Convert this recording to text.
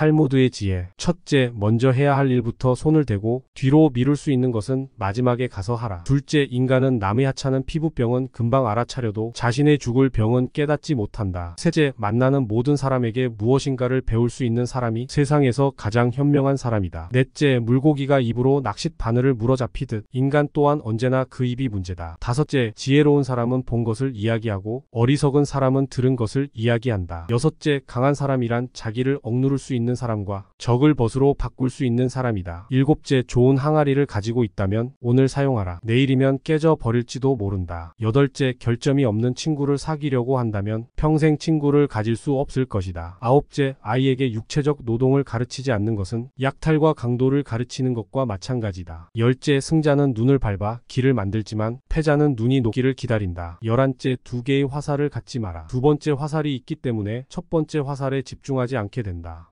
탈모드의 지혜 첫째, 먼저 해야 할 일부터 손을 대고 뒤로 미룰 수 있는 것은 마지막에 가서 하라. 둘째, 인간은 남의 하찮은 피부병은 금방 알아차려도 자신의 죽을 병은 깨닫지 못한다. 셋째, 만나는 모든 사람에게 무엇인가를 배울 수 있는 사람이 세상에서 가장 현명한 사람이다. 넷째, 물고기가 입으로 낚싯 바늘을 물어잡히듯 인간 또한 언제나 그 입이 문제다. 다섯째, 지혜로운 사람은 본 것을 이야기하고 어리석은 사람은 들은 것을 이야기한다. 여섯째, 강한 사람이란 자기를 억누를 수 있는 있는 사람과 적을 벗으로 바꿀 수 있는 사람이다. 일곱째, 좋은 항아리를 가지고 있다면 오늘 사용하라. 내일이면 깨져 버릴지도 모른다. 여덟째, 결점이 없는 친구를 사귀려고 한다면 평생 친구를 가질 수 없을 것이다. 아홉째, 아이에게 육체적 노동을 가르치지 않는 것은 약탈과 강도를 가르치는 것과 마찬가지다. 열째, 승자는 눈을 밟아 길을 만들지만 패자는 눈이 녹기를 기다린다. 열한째, 두 개의 화살을 갖지 마라. 두 번째 화살이 있기 때문에 첫 번째 화살에 집중하지 않게 된다.